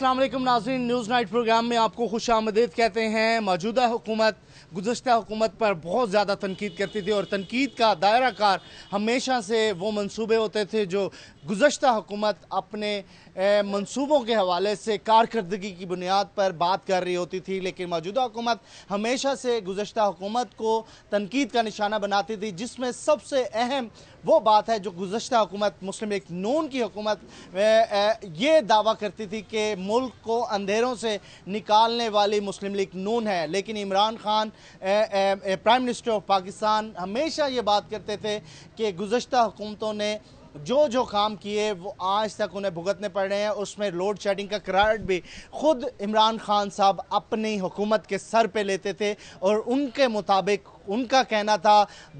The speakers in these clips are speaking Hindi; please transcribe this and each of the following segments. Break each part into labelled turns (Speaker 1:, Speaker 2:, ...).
Speaker 1: असलम नाजरीन न्यूज़ नाइट प्रोग्राम में आपको खुश आमदेद कहते हैं मौजूदा हुकूमत गुजशत हुकूमत पर बहुत ज़्यादा तनकीद करती थी और तनकीद का दायरा कार हमेशा से वो मनसूबे होते थे जो गुजशत हुकूमत अपने मनसूबों के हवाले से कारकर्दगी की बुनियाद पर बात कर रही होती थी लेकिन मौजूदा हुकूमत हमेशा से गुजशत हुकूमत को तनकीद का निशाना बनाती थी जिसमें सबसे अहम वो बात है जो गुजशत हुकूमत मुस्लिम एक नून की हुकूमत ये दावा करती थी कि मुल्क को अंधेरों से निकालने वाली मुस्लिम लीग नून है लेकिन Imran Khan prime minister of Pakistan हमेशा ये बात करते थे कि गुजशत हुकूमतों ने जो जो काम किए वो आज तक उन्हें भुगतने पड़ रहे हैं उसमें लोड शेडिंग का करार भी ख़ुद इमरान खान साहब अपनी हुकूमत के सर पे लेते थे और उनके मुताबिक उनका कहना था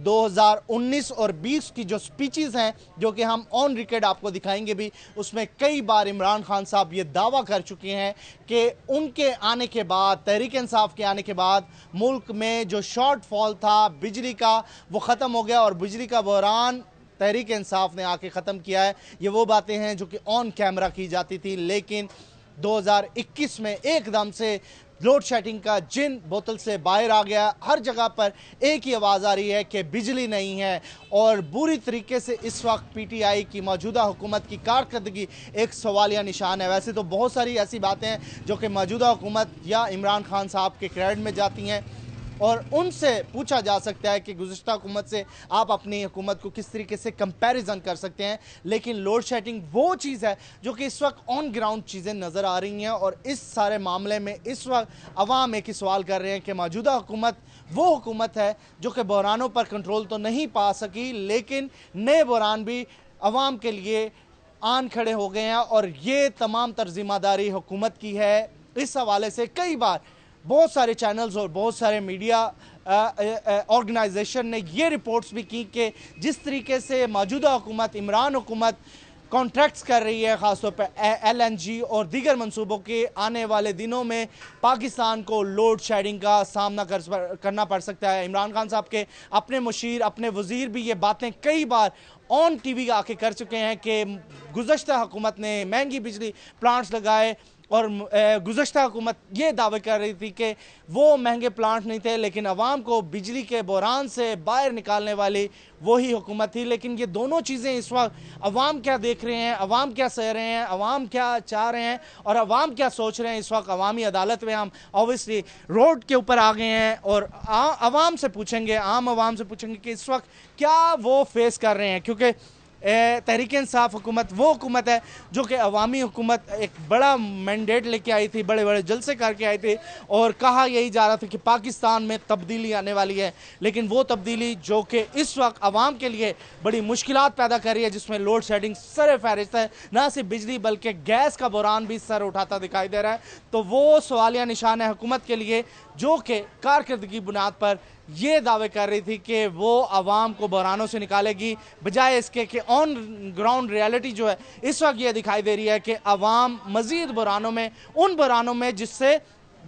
Speaker 1: 2019 और 20 की जो स्पीचेस हैं जो कि हम ऑन रिकॉर्ड आपको दिखाएंगे भी उसमें कई बार इमरान खान साहब ये दावा कर चुके हैं कि उनके आने के बाद तहरीक इंसाफ के आने के बाद मुल्क में जो शॉर्टफॉल था बिजली का वो ख़त्म हो गया और बिजली का बहरान तहरीक इंसाफ ने आके ख़त्म किया है ये वो बातें हैं जो कि ऑन कैमरा की जाती थी लेकिन 2021 में एकदम से लोड शेडिंग का जिन बोतल से बाहर आ गया हर जगह पर एक ही आवाज़ आ रही है कि बिजली नहीं है और बुरी तरीके से इस वक्त पीटीआई की मौजूदा हुकूमत की कारकर्दगी एक सवालिया निशान है वैसे तो बहुत सारी ऐसी बातें हैं जो कि मौजूदा हुकूमत या इमरान खान साहब के क्रेडिट में जाती हैं और उनसे पूछा जा सकता है कि गुजशत हुकूमत से आप अपनी हुकूमत को किस तरीके से कंपेरिजन कर सकते हैं लेकिन लोड शेडिंग वो चीज़ है जो कि इस वक्त ऑन ग्राउंड चीज़ें नज़र आ रही हैं और इस सारे मामले में इस वक्त अवाम एक ही सवाल कर रहे हैं कि मौजूदा हुकूमत वो हुकूमत है जो कि बहरानों पर कंट्रोल तो नहीं पा सकी लेकिन नए बहरान भी आवाम के लिए आन खड़े हो गए हैं और ये तमाम तर जिम्मेदारी हुकूमत की है इस हवाले से कई बार बहुत सारे चैनल्स और बहुत सारे मीडिया ऑर्गेनाइजेशन ने ये रिपोर्ट्स भी की कि जिस तरीके से मौजूदा हुकूमत इमरान हुकूमत कॉन्ट्रैक्ट्स कर रही है ख़ासतौर पर एल एन जी और दीगर मनसूबों के आने वाले दिनों में पाकिस्तान को लोड शेडिंग का सामना कर करना पड़ सकता है इमरान खान साहब के अपने मुशीर अपने वज़ीर भी ये बातें कई बार ऑन टी वी आके कर चुके हैं कि गुज्त हुकूमत ने महंगी बिजली प्लांट्स लगाए और गुजशत हुकूमत ये दावे कर रही थी कि वो महंगे प्लांट नहीं थे लेकिन आवाम को बिजली के बहरान से बाहर निकालने वाली वही हुकूमत थी लेकिन ये दोनों चीज़ें इस वक्त अवाम क्या देख रहे हैं अवाम क्या सह रहे हैं अवाम क्या चाह रहे हैं और अवाम क्या सोच रहे हैं इस वक्त अवामी अदालत में हम ऑबियसली रोड के ऊपर आ गए हैं और आ, आवाम से पूछेंगे आम आवाम से पूछेंगे कि इस वक्त क्या वो फेस कर रहे हैं क्योंकि तहरीक इंसाफ हुकूमत वो हुकूमत है जो कि अवामी हुकूमत एक बड़ा मैंडेट लेके आई थी बड़े बड़े जलसे करके आई थी और कहा यही जा रहा था कि पाकिस्तान में तब्दीली आने वाली है लेकिन वो तब्दीली जो कि इस वक्त आवाम के लिए बड़ी मुश्किल पैदा कर रही है जिसमें लोड शेडिंग सर फहरिस्त है ना सिर्फ बिजली बल्कि गैस का बुरान भी सर उठाता दिखाई दे रहा है तो वो सवालिया निशान है हुकूमत के लिए जो कि कारकर्दगी बुनियाद पर ये दावे कर रही थी कि वो आवाम को बहरानों से निकालेगी बजाय इसके कि ऑन ग्राउंड रियलिटी जो है इस वक्त ये दिखाई दे रही है कि आवाम मज़ीद बहरानों में उन बहरानों में जिससे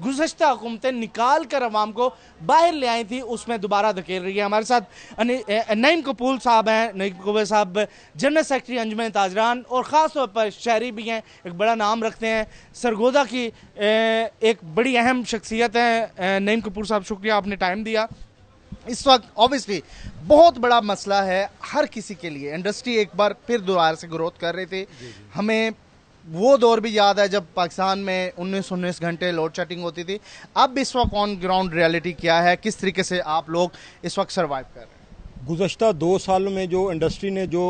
Speaker 1: गुजशत हुकूमतें निकाल कर अवाम को बाहर ले आई थी उसमें दोबारा धकेल रही है हमारे साथ नईम कपूल साहब हैं नईम कपूर साहब जनरल सेक्रेटरी अंजमन ताजरान और ख़ास तौर पर शहरी भी हैं एक बड़ा नाम रखते हैं सरगोदा की एक बड़ी अहम शख्सियत हैं नईम कपूर साहब शुक्रिया आपने टाइम दिया इस वक्त ऑब्वियसली बहुत बड़ा मसला है हर किसी के लिए इंडस्ट्री एक बार फिर दोबारा से ग्रोथ कर रही थी हमें वो दौर भी याद है जब पाकिस्तान में उन्नीस उन्नीस घंटे लोड शेडिंग होती थी अब इस वक्त ऑन ग्राउंड रियलिटी क्या है किस तरीके से आप लोग इस वक्त सर्वाइव कर रहे हैं
Speaker 2: गुज्त दो साल में जो इंडस्ट्री ने जो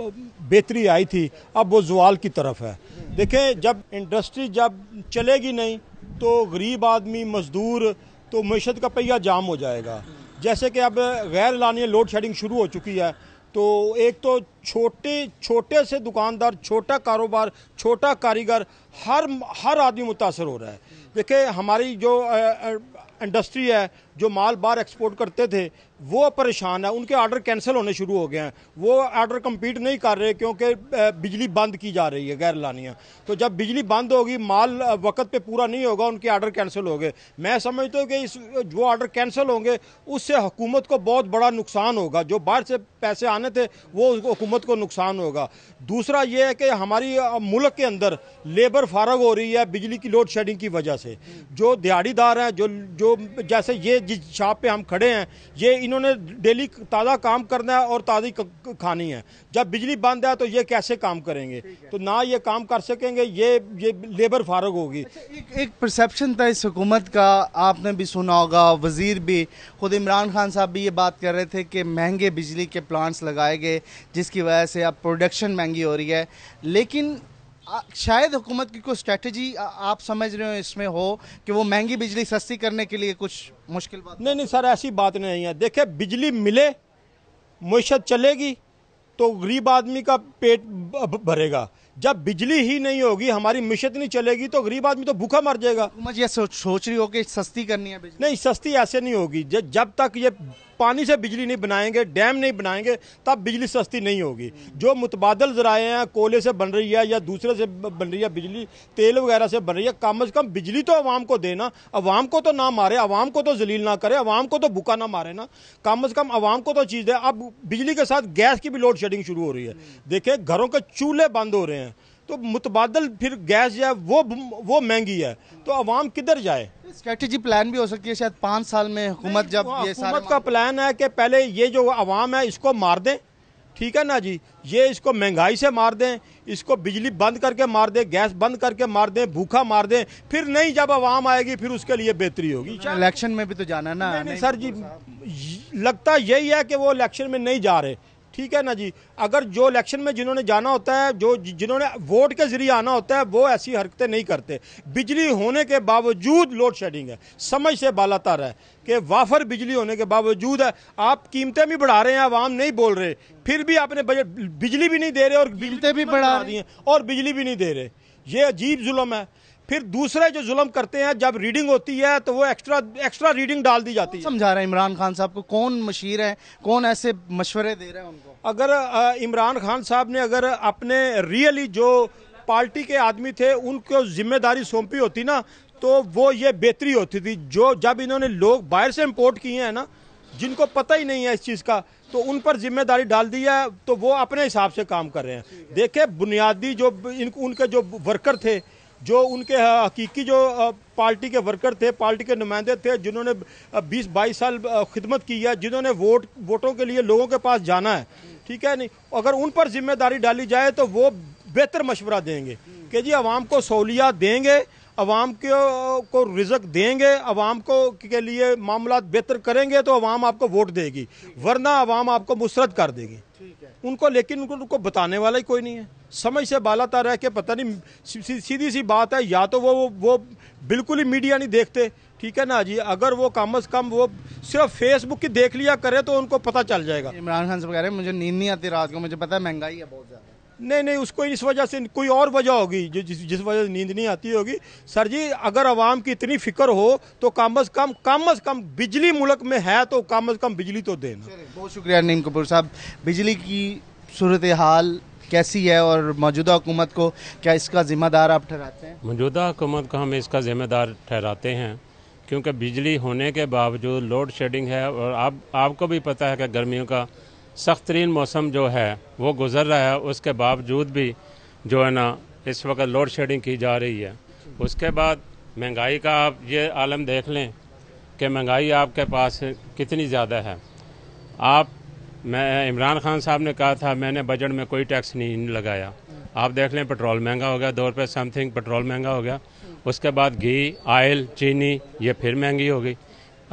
Speaker 2: बेहतरी आई थी अब वो जुआल की तरफ है देखें जब इंडस्ट्री जब चलेगी नहीं तो गरीब आदमी मजदूर तो मीशत का पहिया जाम हो जाएगा जैसे कि अब गैर लानी लोड शेडिंग शुरू हो चुकी है तो एक तो छोटे छोटे से दुकानदार छोटा कारोबार छोटा कारीगर हर हर आदमी मुतासर हो रहा है देखिए हमारी जो इंडस्ट्री है जो माल बाहर एक्सपोर्ट करते थे वो परेशान है उनके ऑर्डर कैंसिल होने शुरू हो गए हैं वो ऑर्डर कंप्लीट नहीं कर रहे क्योंकि बिजली बंद की जा रही है गैर लानियाँ तो जब बिजली बंद होगी माल वक्त पे पूरा नहीं होगा उनके ऑर्डर कैंसिल हो गए मैं समझता हूँ कि इस जो ऑर्डर कैंसिल होंगे उससे हुकूमत को बहुत बड़ा नुकसान होगा जो बाहर से पैसे आने थे वो हुकूमत को नुकसान होगा दूसरा ये है कि हमारी मुल्क के अंदर लेबर फारग हो रही है बिजली की लोड शेडिंग की वजह से जो दिहाड़ीदार हैं जो जो जैसे ये जिस शाप पर हम खड़े हैं ये इन इन्होंने डेली ताज़ा काम करना है और ताज़ी खानी है जब बिजली बंद है तो ये कैसे काम करेंगे तो ना ये काम कर सकेंगे ये ये लेबर फारग होगी अच्छा, एक, एक परसेप्शन था इस
Speaker 1: हुकूमत का आपने भी सुना होगा वज़ीर भी खुद इमरान खान साहब भी ये बात कर रहे थे कि महंगे बिजली के प्लांट्स लगाए गए जिसकी वजह से अब प्रोडक्शन महंगी हो रही है लेकिन शायद हुकूमत की कोई स्ट्रेटजी आप समझ रहे हो इसमें हो कि वो
Speaker 2: महंगी बिजली सस्ती करने के लिए कुछ मुश्किल बात नहीं नहीं सर ऐसी बात नहीं है देखिए बिजली मिले मीशत चलेगी तो गरीब आदमी का पेट भरेगा जब बिजली ही नहीं होगी हमारी मिशत नहीं चलेगी तो गरीब आदमी तो भूखा मर जाएगा मुझे सोच, सोच रही हो कि सस्ती करनी है बिजली नहीं सस्ती ऐसे नहीं होगी जब तक ये पानी से बिजली नहीं बनाएंगे डैम नहीं बनाएंगे तब बिजली सस्ती नहीं होगी जो मुतबादल जराए हैं कोयले से बन रही है या दूसरे से बन रही है बिजली तेल वगैरह से बन रही है कम अज़ कम बिजली तो आवाम को देना अवाम को तो ना मारे अवाम को तो जलील ना करे अवाम को तो भूखा ना मारे ना कम अज़ कम अवाम को तो चीज़ दे अब बिजली के साथ गैस की भी लोड शेडिंग शुरू हो रही है देखिए घरों के चूल्हे बंद हो रहे हैं तो मुतबादल फिर गैस जो है वो वो महंगी है तो आवाम किधर जाए स्ट्रेटजी प्लान भी हो सकती है शायद पाँच साल में हुकूमत जब हाँ, हुकूमत का प्लान है कि पहले ये जो आवाम है इसको मार दें ठीक है ना जी ये इसको महंगाई से मार दें इसको बिजली बंद करके मार दें गैस बंद करके मार दें भूखा मार दें फिर नहीं जब आवाम आएगी फिर उसके लिए बेहतरी होगी इलेक्शन में भी तो जाना ना नहीं, नहीं, नहीं सर जी लगता यही है कि वो इलेक्शन में नहीं जा रहे ठीक है ना जी अगर जो इलेक्शन में जिन्होंने जाना होता है जो जिन्होंने वोट के जरिए आना होता है वो ऐसी हरकतें नहीं करते बिजली होने के बावजूद लोड शेडिंग है समझ से बालातार है कि वाफर बिजली होने के बावजूद है आप कीमतें भी बढ़ा रहे हैं आवाम नहीं बोल रहे फिर भी आपने बजट बिजली भी नहीं दे रहे और बिजली भी बढ़ा रही हैं और बिजली भी नहीं दे रहे ये अजीब जुलम है फिर दूसरे जो जुलम करते हैं जब रीडिंग होती है तो वो एक्स्ट्रा एक्स्ट्रा रीडिंग डाल दी जाती है समझा रहे हैं इमरान खान साहब को कौन मशीर है कौन ऐसे मशवरे दे रहे हैं उनको अगर इमरान खान साहब ने अगर अपने रियली जो पार्टी के आदमी थे उनको जिम्मेदारी सौंपी होती ना तो वो ये बेहतरी होती थी जो जब इन्होंने लोग बाहर से इम्पोर्ट किए हैं ना जिनको पता ही नहीं है इस चीज़ का तो उन पर जिम्मेदारी डाल दी है तो वो अपने हिसाब से काम कर रहे हैं देखे बुनियादी जो इन उनके जो वर्कर थे जो उनके हाँ, हकीकी जो पार्टी के वर्कर थे पार्टी के नुमाइंदे थे जिन्होंने 20-22 साल खिदमत की है जिन्होंने वोट वोटों के लिए लोगों के पास जाना है ठीक है नहीं अगर उन पर जिम्मेदारी डाली जाए तो वो बेहतर मशवरा देंगे कि जी आवाम को सहूलियात देंगे अवाम के को रिजक देंगे अवाम को के लिए मामला बेहतर करेंगे तो अवाम आपको वोट देगी वरना अवाम आपको मुस्रद कर देगी उनको लेकिन उनको, उनको बताने वाला ही कोई नहीं है समझ से बालाता रह के पता नहीं सीधी सी बात है या तो वो वो, वो बिल्कुल ही मीडिया नहीं देखते ठीक है ना जी अगर वो कम अज़ कम वो सिर्फ फेसबुक की देख लिया करे तो उनको पता चल जाएगा इमरान खान से कह रहे हैं मुझे नींद नहीं आती रात को मुझे पता है महंगाई है बहुत ज़्यादा नहीं नहीं उसको इस वजह से कोई और वजह होगी जो जिस जिस वजह से नींद नहीं आती होगी सर जी अगर आवाम की इतनी फिक्र हो तो कम अज़ कम कम अज़ कम बिजली मुल्क में है तो कम अज़ कम बिजली तो देना बहुत शुक्रिया नीम कपूर साहब बिजली की सूरत हाल कैसी है और मौजूदा
Speaker 1: हुकूमत को क्या इसका ज़िम्मेदार आप ठहराते हैं
Speaker 3: मौजूदा हुकूमत को हम इसका ज़िम्मेदार ठहराते हैं क्योंकि बिजली होने के बावजूद लोड शेडिंग है और आप आपको भी पता है कि गर्मियों का सख्त तरीन मौसम जो है वो गुज़र रहा है उसके बावजूद भी जो है ना इस वक्त लोड शेडिंग की जा रही है उसके बाद महंगाई का आप ये आलम देख लें कि महंगाई आपके पास कितनी ज़्यादा है आप मैं इमरान खान साहब ने कहा था मैंने बजट में कोई टैक्स नहीं लगाया आप देख लें पेट्रोल महंगा हो गया दो रुपये समथिंग पेट्रोल महंगा हो गया उसके बाद घी आयल चीनी ये फिर महंगी हो गई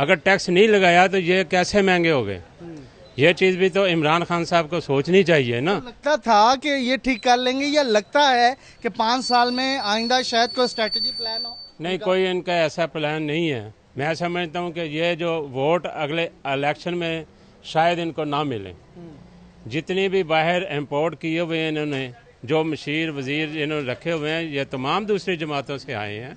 Speaker 3: अगर टैक्स नहीं लगाया तो ये कैसे महंगे हो गए ये चीज भी तो इमरान खान साहब को सोचनी चाहिए ना
Speaker 1: लगता था कि ये ठीक कर लेंगे या लगता है कि पाँच साल में आइंदा शायद कोई स्ट्रेटजी प्लान हो
Speaker 3: नहीं कोई इनका ऐसा प्लान नहीं है मैं समझता हूँ कि ये जो वोट अगले इलेक्शन में शायद इनको ना मिले जितनी भी बाहर इम्पोर्ट किए हुए हैं इन्होंने जो मशीर वजीर इन्होंने रखे हुए हैं ये तमाम दूसरी जमातों से आए हैं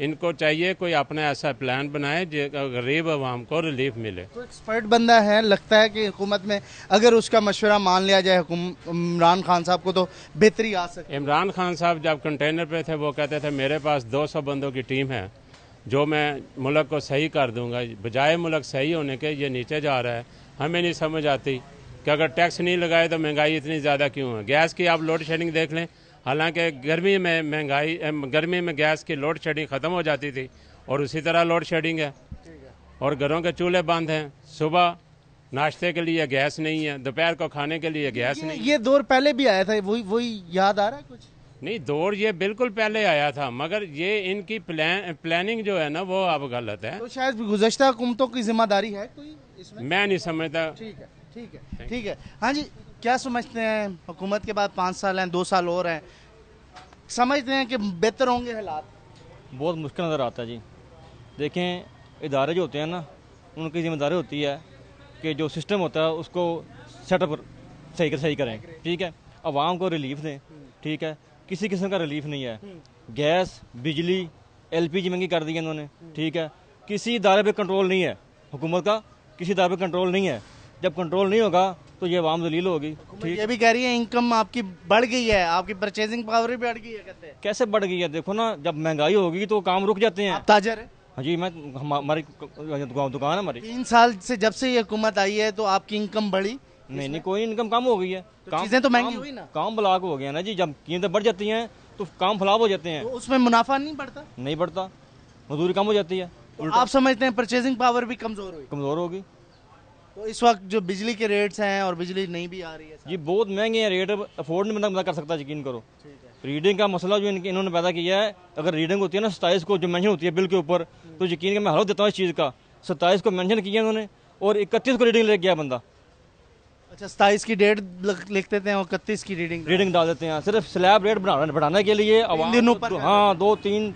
Speaker 3: इनको चाहिए कोई अपना ऐसा प्लान बनाए गरीब आवाम को रिलीफ मिले तो
Speaker 1: एक्सपर्ट बंदा है लगता है कि हुकूमत में अगर उसका मशवरा मान लिया जाए इमरान खान साहब को तो बेहतरी आ
Speaker 3: सके इमरान खान साहब जब कंटेनर पे थे वो कहते थे मेरे पास 200 बंदों की टीम है जो मैं मुल्क को सही कर दूंगा बजाय मुल्क सही होने के ये नीचे जा रहा है हमें नहीं समझ आती कि अगर टैक्स नहीं लगाए तो महंगाई इतनी ज़्यादा क्यों है गैस की आप लोड शेडिंग देख लें हालांकि गर्मी में महंगाई गर्मी में गैस की लोड शेडिंग ख़त्म हो जाती थी और उसी तरह लोड शेडिंग है और घरों के चूल्हे बंद हैं सुबह नाश्ते के लिए गैस नहीं है दोपहर को खाने के लिए गैस ये, नहीं
Speaker 1: ये दौर पहले भी आया था वही वही याद आ रहा है कुछ
Speaker 3: नहीं दौर ये बिल्कुल पहले आया था मगर ये इनकी प्लान प्लानिंग जो है ना वो अब गलत है
Speaker 1: तो शायद गुजश्ता हुकूमतों की जिम्मेदारी है कोई
Speaker 3: इसमें मैं नहीं समझता ठीक है
Speaker 1: ठीक है ठीक है हाँ जी क्या समझते हैं हुकूमत के बाद पाँच साल हैं दो साल और हैं समझते हैं कि बेहतर होंगे हालात
Speaker 4: बहुत मुश्किल नज़र आता है जी देखें इदारे जो होते हैं ना उनकी जिम्मेदारी होती है कि जो सिस्टम होता है उसको सेटअप सही कर सही करें ठीक है आवाम को रिलीफ दें ठीक है किसी किस्म का रिलीफ नहीं है गैस बिजली एलपीजी महंगी कर दी है इन्होंने ठीक है किसी इदारे पर कंट्रोल नहीं है हुकूमत का किसी इदारे पर कंट्रोल नहीं है जब कंट्रोल नहीं होगा तो ये आवाम दलील होगी ठीक ये भी कह रही है इनकम आपकी बढ़ गई है आपकी परचेजिंग पावर भी बढ़ गई है कहते हैं कैसे बढ़ गई है देखो ना जब महंगाई होगी तो काम रुक जाते हैं ताजर हाँ जी मैं हमारी दुकान है हमारी तीन साल से जब से ये हुकूमत आई है तो आपकी इनकम बढ़ी नहीं नहीं कोई इनकम कम हो गई है तो काम चीजें तो महंगी हुई ना काम ब्लाक हो गया ना जी जब कीमतें बढ़ जाती हैं तो काम फलाब हो जाते हैं तो उसमें
Speaker 1: मुनाफा नहीं बढ़ता
Speaker 4: नहीं बढ़ता मजदूरी कम हो जाती है तो आप समझते हैं परचेजिंग पावर भी कमजोर होगी कमजोर होगी तो इस वक्त जो बिजली के रेट्स हैं और बिजली नहीं भी आ रही है ये बहुत महंगे हैं रेट अफोर्ड नहीं बंदा कर सकता यकीन करो रीडिंग का मसला जो इनके इन्होंने पैदा किया है अगर रीडिंग होती है ना सत्ताईस को जो मेंशन होती है बिल के ऊपर तो यकीन का मैं हलफ देता हूँ इस चीज़ का सत्ताईस को मैंशन किया उन्होंने और इकतीस को रीडिंग ले गया बंदा अच्छा सताईस की डेट लिख देते हैं और इकतीस की रीडिंग रीडिंग डाल देते हैं सिर्फ स्लैब रेट बढ़ाने के लिए हाँ दो तीन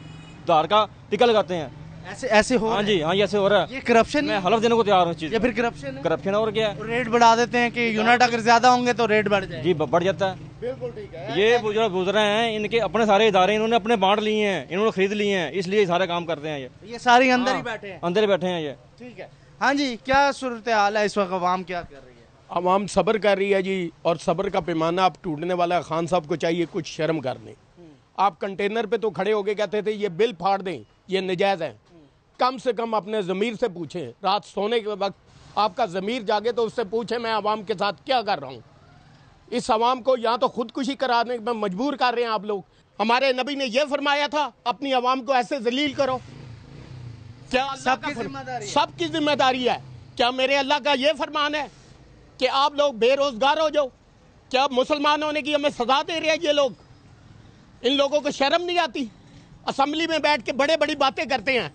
Speaker 4: धार का टिका लगाते हैं ऐसे ऐसे हो हाँ जी हाँ ऐसे हो रहा है ये करप्शन मैं हलफ देने को तैयार हूँ फिर करप्शन करप्शन और क्या है तो रेट बढ़ा देते हैं कि यूनिट हाँ। अगर ज्यादा होंगे तो रेट बढ़ जाए जी बढ़ जाता है बिल्कुल ठीक है ये जो है हैं इनके अपने सारे इदारे इन्होंने अपने बांट लिए हैं इन्होंने खरीद लिए हैं इसलिए सारे काम करते हैं ये ये
Speaker 1: सारे अंदर ही हाँ, बैठे हैं
Speaker 4: अंदर ही बैठे हैं ये ठीक है
Speaker 1: हाँ जी क्या सूरत हाल है इस वक्त आवाम क्या कर रही
Speaker 5: है आवाम सब्र कर रही है जी और सब्र का पैमाना आप टूटने वाला खान साहब को चाहिए कुछ शर्म करने हम्म। आप कंटेनर पे तो खड़े होके कहते थे ये बिल फाड़ दें ये नजायज़ हैं कम से कम अपने ज़मीर से पूछें रात सोने के वक्त आपका ज़मीर जागे तो उससे पूछें मैं आवाम के साथ क्या कर रहा हूँ इस आवाम को यहाँ तो खुदकुशी कराने में मजबूर कर रहे हैं आप लोग हमारे नबी ने यह फरमाया था अपनी आवाम को ऐसे जलील करो क्या सबकी जिम्मेदारी सबकी जिम्मेदारी है क्या मेरे अल्लाह का ये फरमान है कि आप लोग बेरोज़गार हो जाओ क्या मुसलमान होने की हमें सजा दे रहे हैं ये लोग इन लोगों को शर्म नहीं आती असम्बली में बैठ के बड़े बड़ी बातें करते हैं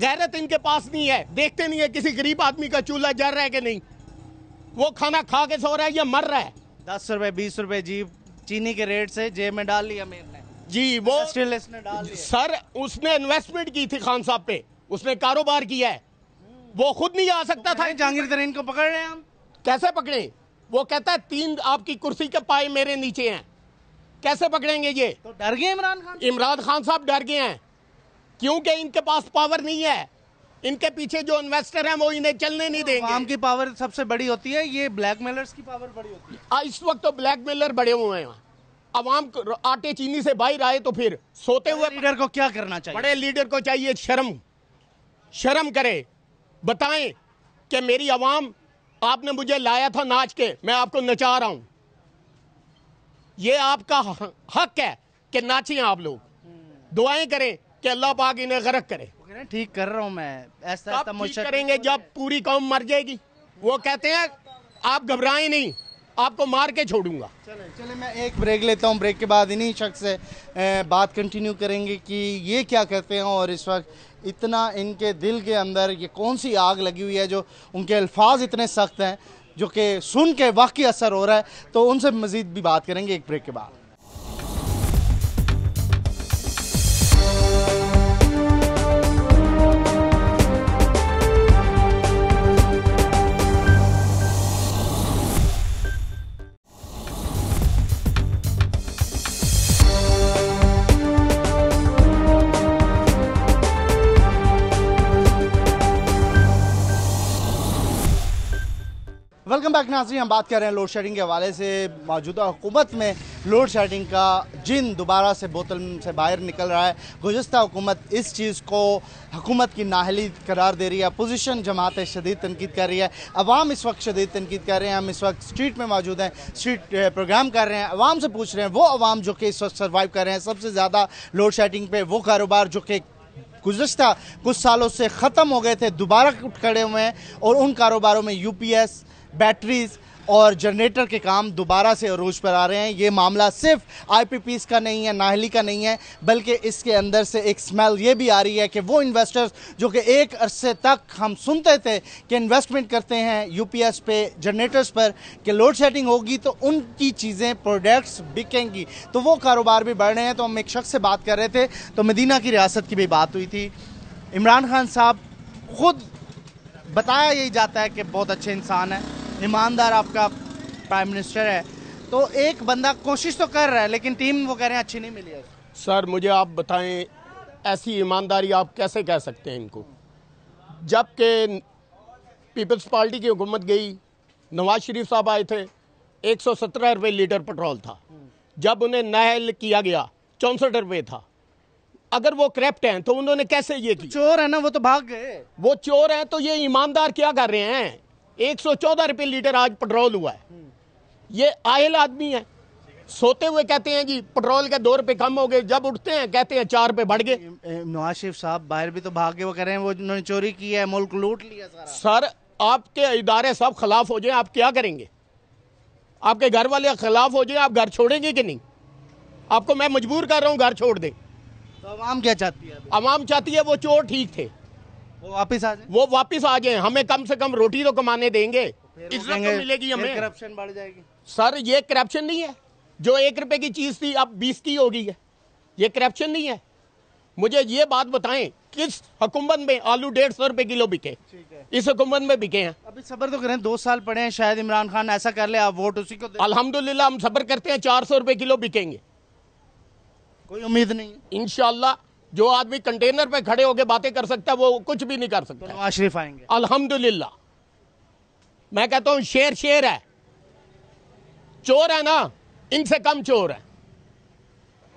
Speaker 5: गैरत इनके पास नहीं है देखते नहीं है किसी गरीब आदमी का चूल्हा जर रहा है कि नहीं वो खाना खा के सो रहा है या मर रहा है दस रुपए बीस रुपए जी चीनी के रेट से जेब में डाल लिया मेरे जी वो डाल सर उसने इन्वेस्टमेंट की थी खान साहब पे उसने कारोबार किया है वो खुद नहीं आ सकता तो था जहांगीर तरीन को पकड़ रहे हैं हम कैसे पकड़े वो कहता है तीन आपकी कुर्सी के पाए मेरे नीचे हैं कैसे पकड़ेंगे ये तो डर गए इमरान खान इमरान खान साहब डर गए हैं क्योंकि इनके पास पावर नहीं है इनके पीछे जो इन्वेस्टर हैं वो इन्हें चलने नहीं देंगे आम की पावर सबसे बड़ी होती है ये ब्लैकमेलर्स की
Speaker 1: पावर बड़ी होती
Speaker 5: है आ, इस वक्त तो ब्लैकमेलर बड़े हुए हैं अवाम आटे चीनी से बाहर आए तो फिर सोते हुए लीडर को क्या करना चाहिए बड़े लीडर को चाहिए शर्म शर्म करे बताएं कि मेरी आवाम आपने मुझे लाया था नाच के मैं आपको नचा रहा हूं ये आपका हक है कि नाचें आप लोग दुआएं करें कि अल्लाह पाक इन्हें गरक करे ठीक कर रहा हूँ मैं ऐसा करेंगे जब पूरी कौम मर जाएगी वो कहते हैं
Speaker 1: आप घबराएं नहीं आपको मार के छोड़ूंगा चले चले मैं एक ब्रेक लेता हूँ ब्रेक के बाद इन्हीं शख्स से बात कंटिन्यू करेंगे कि ये क्या कहते हैं और इस वक्त इतना इनके दिल के अंदर ये कौन सी आग लगी हुई है जो उनके अल्फाज इतने सख्त हैं जो कि सुन के वाकई असर हो रहा है तो उनसे मज़ीद भी बात करेंगे एक ब्रेक के बाद वेलकम बैक नाजरी हम बात कर रहे हैं लोड शेडिंग के हवाले से मौजूदा हुकूमत में लोड शेडिंग का जिन दोबारा से बोतल से बाहर निकल रहा है गुजशत हुकूमत इस चीज़ को हुकूमत की नाहली करार दे रही है अपोजिशन जमात शदीद तनकीद कर रही है अवाम इस वक्त शदीद तनकीद कर रहे हैं हम इस वक्त स्ट्रीट में मौजूद हैं स्ट्रीट प्रोग्राम कर रहे हैं अवाम से पूछ रहे हैं वो अवाम जो कि इस वक्त सर्वाइव कर रहे हैं सबसे ज़्यादा लोड शेडिंग पर वो कारोबार जो कि गुजशत कुछ सालों से ख़त्म हो गए थे दोबारा उठ खड़े हुए हैं और उन कारोबारों में यू पी एस बैटरीज और जनरेटर के काम दोबारा से अरूज पर आ रहे हैं ये मामला सिर्फ आईपीपीस का नहीं है नाहली का नहीं है बल्कि इसके अंदर से एक स्मेल ये भी आ रही है कि वो इन्वेस्टर्स जो कि एक अरसे तक हम सुनते थे कि इन्वेस्टमेंट करते हैं यूपीएस पे जनरेटर्स पर कि लोड शेडिंग होगी तो उनकी चीज़ें प्रोडक्ट्स बिकेंगी तो वो कारोबार भी बढ़ रहे हैं तो हम एक शख्स से बात कर रहे थे तो मदीना की रियासत की भी बात हुई थी इमरान खान साहब खुद बताया यही जाता है कि बहुत अच्छे इंसान हैं ईमानदार आपका प्राइम मिनिस्टर है तो एक बंदा कोशिश तो कर रहा है लेकिन टीम वो कह रहे हैं अच्छी नहीं मिली है
Speaker 5: सर मुझे आप बताएं ऐसी ईमानदारी आप कैसे कह सकते हैं इनको जबकि पीपल्स पार्टी की हुकूमत गई नवाज शरीफ साहब आए थे 117 रुपए लीटर पेट्रोल था जब उन्हें नहल किया गया चौंसठ रुपये था अगर वो करप्ट हैं तो उन्होंने कैसे ये तो चोर है ना वो तो भाग गए वो चोर हैं तो ये ईमानदार क्या कर रहे हैं एक सौ चौदह रुपये लीटर आज पेट्रोल हुआ है ये आयल आदमी है सोते हुए कहते हैं जी पेट्रोल के दो रुपये कम हो गए जब उठते हैं कहते हैं चार रुपये बढ़ गए नवाज शरीफ साहब बाहर भी तो भाग के वो कह रहे हैं वो उन्होंने चोरी की है मुल्क लूट लिया सारा। सर आपके इदारे सब खिलाफ हो जाए आप क्या करेंगे आपके घर वाले खिलाफ हो जाए आप घर छोड़ेंगे कि नहीं आपको मैं मजबूर कर रहा हूँ घर छोड़ दें तो आवाम क्या चाहती है आवाम चाहती है वो चोर ठीक थे वो वापस आ जाए वो वापस आ जाए हमें कम से कम रोटी तो कमाने देंगे तो इज्जत तो मिलेगी हमें करप्शन बढ़ जाएगी सर ये करप्शन नहीं है जो एक रुपए की चीज थी अब बीस की हो गई है ये करप्शन नहीं है मुझे ये बात बताएं किस हुकूमत में आलू डेढ़ सौ रुपए किलो बिके इस हुकूमत में बिके हैं अभी सबर तो करें दो साल पड़े हैं शायद इमरान खान ऐसा कर ले आप वोट उसी को अल्हम्दुलिल्लाह हम सबर करते हैं चार सौ रुपए किलो बिकेंगे कोई उम्मीद नहीं इनशाला जो आदमी कंटेनर पे खड़े होकर बातें कर सकता है वो कुछ भी नहीं कर सकता तो आशरीफ आएंगे अल्हम्दुलिल्लाह मैं कहता हूं शेर शेर है चोर है ना इनसे कम चोर है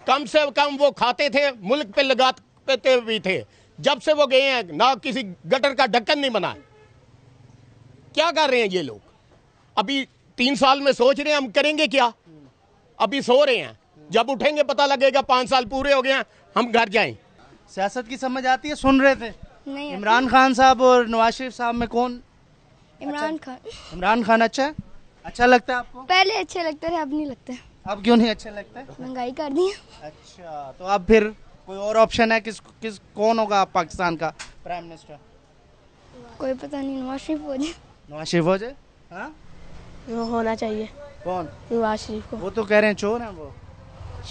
Speaker 5: कम से कम वो खाते थे मुल्क पे लगाते भी थे जब से वो गए हैं ना किसी गटर का ढक्कन नहीं बनाए क्या कर रहे हैं ये लोग अभी तीन साल में सोच रहे हैं हम करेंगे क्या अभी सो रहे हैं जब उठेंगे पता लगेगा पांच
Speaker 1: साल पूरे हो गए हैं हम घर जाएं
Speaker 5: सियासत की समझ आती है सुन रहे थे
Speaker 1: इमरान खान साहब और नवाज शरीफ साहब में कौन
Speaker 5: इमरान अच्छा। खान
Speaker 1: इमरान खान अच्छा है अच्छा लगता है
Speaker 5: आपको पहले अच्छे लगते थे अब नहीं लगते अब क्यों नहीं अच्छे लगते महंगाई कर दी
Speaker 1: अच्छा तो अब फिर कोई और ऑप्शन है किस किस कौन होगा पाकिस्तान का प्राइम मिनिस्टर कोई पता नहीं नवाज शरीफ हो जाए नवाज शरीफ हो जाए हाँ?
Speaker 6: वो होना चाहिए कौन नवाज शरीफ को वो
Speaker 1: तो कह रहे हैं चोर है वो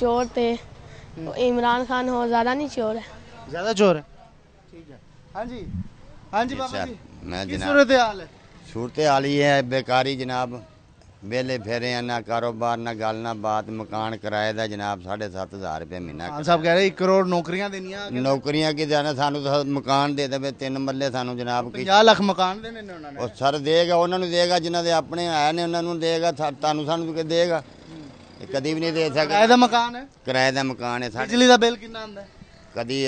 Speaker 6: चोर थे हम्म। इमरान खान हो ज्यादा नहीं चोर है
Speaker 1: ਜ਼ਿਆਦਾ ਜ਼ੋਰ ਹੈ ਠੀਕ ਹੈ ਹਾਂਜੀ
Speaker 6: ਹਾਂਜੀ
Speaker 7: ਬਾਬਾ ਜੀ
Speaker 8: ਮੈਂ ਕੀ ਜਨਾਬ ਸੂਰਤ ਹਾਲ ਹੈ ਹਾਲ ਹਾਲੀ ਹੈ ਬੇਕਾਰੀ ਜਨਾਬ ਵੇਲੇ ਫੇਰੇ ਨਾ ਕਾਰੋਬਾਰ ਨਾ ਗੱਲ ਨਾ ਬਾਤ ਮਕਾਨ ਕਿਰਾਏ ਦਾ ਜਨਾਬ 7500 ਰੁਪਏ ਮਹੀਨਾ ਖਾਨ ਸਾਹਿਬ ਕਹਿ ਰਹੇ 1 ਕਰੋੜ ਨੌਕਰੀਆਂ ਦੇਣੀਆਂ ਨੌਕਰੀਆਂ ਕੀ ਦੇਣਾ ਸਾਨੂੰ ਤਾਂ ਮਕਾਨ ਦੇ ਦੇਵੇ ਤਿੰਨ ਮੱਲੇ ਸਾਨੂੰ ਜਨਾਬ ਕੀ 50 ਲੱਖ ਮਕਾਨ ਦੇਣੇ ਉਹਨਾਂ ਨੇ ਉਹ ਸਰ ਦੇਗਾ ਉਹਨਾਂ ਨੂੰ ਦੇਗਾ ਜਿਨ੍ਹਾਂ ਦੇ ਆਪਣੇ ਆਏ ਨੇ ਉਹਨਾਂ ਨੂੰ ਦੇਗਾ ਤੁਹਾਨੂੰ ਸਾਨੂੰ ਕਿ ਦੇਗਾ ਕਦੀ ਵੀ ਨਹੀਂ ਦੇ ਸਕਦਾ ਕਿਰਾਏ ਦਾ ਮਕਾਨ ਹੈ ਕਿਰਾਏ ਦਾ ਮਕਾਨ ਹੈ ਸਾਡੇ ਬਿਜਲੀ ਦਾ ਬਿੱਲ ਕਿੰਨਾ ਆਉਂਦਾ ਕਦੀ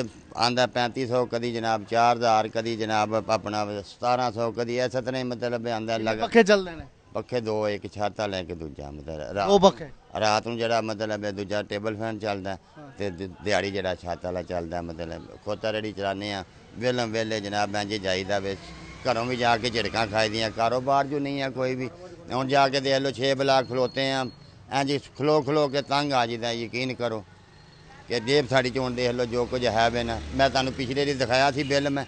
Speaker 8: ਆਂਦਾ 3500 ਕਦੀ ਜਨਾਬ 4000 ਕਦੀ ਜਨਾਬ ਆਪਣਾ 1700 ਕਦੀ ਐਸਾ ਤਰ੍ਹਾਂ ਹੀ ਮਤਲਬ ਆਂਦਾ ਲੱਗ ਪੱਖੇ ਚੱਲਦੇ ਨੇ ਪੱਖੇ ਦੋ ਇੱਕ ਛਾਤਾ ਲੈ ਕੇ ਦੂਜਾ ਮਤਲਬ ਰਾਤ ਉਹ ਪੱਖੇ ਰਾਤ ਨੂੰ ਜਿਹੜਾ ਮਤਲਬ ਹੈ ਦੂਜਾ ਟੇਬਲ ਫੈਨ ਚੱਲਦਾ ਤੇ ਦਿਹਾੜੀ ਜਿਹੜਾ ਛਾਤਾ ਵਾਲਾ ਚੱਲਦਾ ਮਤਲਬ ਖੋਤਾ ਰੇੜੀ ਚਲਾਨੇ ਆ ਵੇਲੇ ਵੇਲੇ ਜਨਾਬ ਇੰਜ ਜਾਈਦਾ ਵੇ ਘਰੋਂ ਵੀ ਜਾ ਕੇ ਝਿੜਕਾਂ ਖਾਈਦੀਆਂ ਕਾਰੋਬਾਰ ਜੋ ਨਹੀਂ ਆ ਕੋਈ ਵੀ ਹੁਣ ਜਾ ਕੇ ਦੇਖ ਲਓ 6 ਬਲਾਕ ਖਲੋਤੇ ਆ ਇੰਜ ਖਲੋ ਖਲੋ ਕੇ ਤੰਗ ਆ ਜਿਦਾ ਯਕੀਨ ਕਰੋ ਕਿ ਜੇਬ ਸਾਡੀ ਚੋਂ ਦੇਖ ਲਓ ਜੋ ਕੁਝ ਹੈ ਬਿਨ ਮੈਂ ਤੁਹਾਨੂੰ ਪਿਛਲੇ ਦਿਨ ਦਿਖਾਇਆ ਸੀ ਬਿੱਲ ਮੈਂ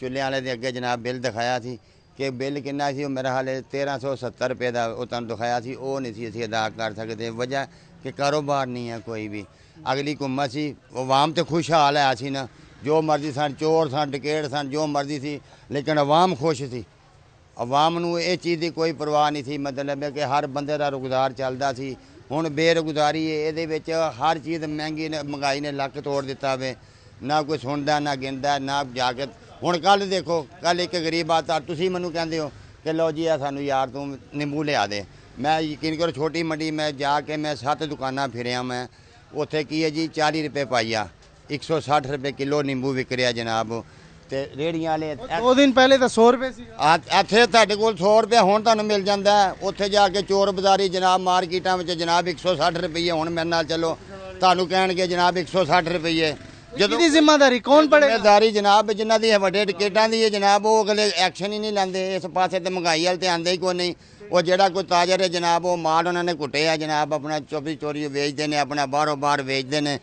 Speaker 8: ਚੁੱਲ੍ਹੇ ਵਾਲੇ ਦੇ ਅੱਗੇ ਜਨਾਬ ਬਿੱਲ ਦਿਖਾਇਆ ਸੀ ਕਿ ਬਿੱਲ ਕਿੰਨਾ ਸੀ ਉਹ ਮੇਰਾ ਹਾਲੇ 1370 ਰੁਪਏ ਦਾ ਉਹ ਤੁਹਾਨੂੰ ਦਿਖਾਇਆ ਸੀ ਉਹ ਨਹੀਂ ਸੀ ਅਸੀਂ ਅਦਾ ਕਰ ਸਕਦੇ ਵਜ੍ਹਾ ਕਿ ਕਾਰੋਬਾਰ ਨਹੀਂ ਹੈ ਕੋਈ ਵੀ ਅਗਲੀ ਹਕੂਮਤ ਸੀ ਆਵਾਮ ਤੇ ਖੁਸ਼ਹਾਲ ਹੈ ਸੀ ਨਾ ਜੋ ਮਰਜ਼ੀ ਸਨ ਚੋਰ ਸਨ ਡਕੇੜ ਸਨ ਜੋ ਮਰਜ਼ੀ ਸੀ ਲੇਕਿਨ ਆਵਾਮ ਖੁਸ਼ ਸੀ ਆਵਾਮ ਨੂੰ ਇਹ ਚੀਜ਼ ਦੀ ਕੋਈ ਪਰਵਾਹ ਨਹੀਂ ਸੀ ਮਤਲਬ ਹੈ ਕਿ ਹਰ ਬੰਦੇ ਦਾ ਰੁਜ਼ਗਾਰ ਚੱਲਦਾ ਸੀ ਹੁਣ ਬੇਰਗੁਜ਼ਾਰੀ ਹੈ ਇਹਦੇ ਵਿੱਚ ਹਰ ਚੀਜ਼ ਮਹਿੰਗੀ ਨੇ ਮਹਿੰਗਾਈ ਨੇ ਲੱਕ ਤੋੜ ਦਿੱਤਾ ਵੇ ਨਾ ਕੋਈ ਸੁਣਦਾ ਨਾ ਗਿੰਦਾ ਨਾ ਜਾਗਤ ਹੁਣ ਕੱਲ ਦੇਖੋ ਕੱਲ ਇੱਕ ਗਰੀਬ ਆਤਾ ਤੁਸੀਂ ਮੈਨੂੰ ਕਹਿੰਦੇ ਹੋ ਕਿ ਲਓ ਜੀ ਆ ਸਾਨੂੰ ਯਾਰ ਤੂੰ ਨਿੰਬੂ ਲਿਆ ਦੇ ਮੈਂ ਯਕੀਨ ਕਰੋ ਛੋਟੀ ਮੰਡੀ ਮੈਂ ਜਾ ਕੇ ਮੈਂ ਸੱਤ ਦੁਕਾਨਾਂ ਫਿਰਿਆ ਮੈਂ ਉੱਥੇ ਕੀ ਹੈ ਜੀ 40 ਰੁਪਏ ਪਾਈਆ 160 ਰੁਪਏ ਕਿਲੋ ਨਿੰਬੂ ਵਿਕ ਰਿਹਾ ਜਨਾਬ ਤੇ ਰੇੜੀਆਂ ਵਾਲੇ ਦੋ ਦਿਨ ਪਹਿਲੇ ਤਾਂ 100 ਰੁਪਏ ਸੀ ਇੱਥੇ ਤੁਹਾਡੇ ਕੋਲ 100 ਰੁਪਏ ਹੁਣ ਤੁਹਾਨੂੰ ਮਿਲ ਜਾਂਦਾ ਉੱਥੇ ਜਾ ਕੇ ਚੋਰ ਬਾਜ਼ਾਰੀ ਜਨਾਬ ਮਾਰਕੀਟਾਂ ਵਿੱਚ ਜਨਾਬ 160 ਰੁਪਏ ਹੁਣ ਮੇਰੇ ਨਾਲ ਚੱਲੋ ਤੁਹਾਨੂੰ ਕਹਿਣਗੇ ਜਨਾਬ 160 ਰੁਪਏ ਜਦੋਂ ਦੀ ਜ਼ਿੰਮੇਵਾਰੀ ਕੌਣ ਪੜੇ ਜ਼ਿੰਮੇਵਾਰੀ ਜਨਾਬ ਜਿਨ੍ਹਾਂ ਦੀ ਵੱਡੇ ਟਿਕਟਾਂ ਦੀ ਹੈ ਜਨਾਬ ਉਹ ਅਗਲੇ ਐਕਸ਼ਨ ਹੀ ਨਹੀਂ ਲੈਂਦੇ ਇਸ ਪਾਸੇ ਤੇ ਮਹਿੰਗਾਈ ਵਾਲ ਤੇ ਆਂਦੇ ਹੀ ਕੋਈ ਨਹੀਂ ਉਹ ਜਿਹੜਾ ਕੋਈ ਤਾਜਰ ਹੈ ਜਨਾਬ ਉਹ ਮਾਲ ਉਹਨਾਂ ਨੇ ਕੁੱਟਿਆ ਜਨਾਬ ਆਪਣਾ ਚੋਰੀ ਚੋਰੀ ਵੇਚਦੇ ਨੇ ਆਪਣਾ ਬਾਹਰੋਂ ਬਾਹਰ ਵੇਚਦੇ ਨੇ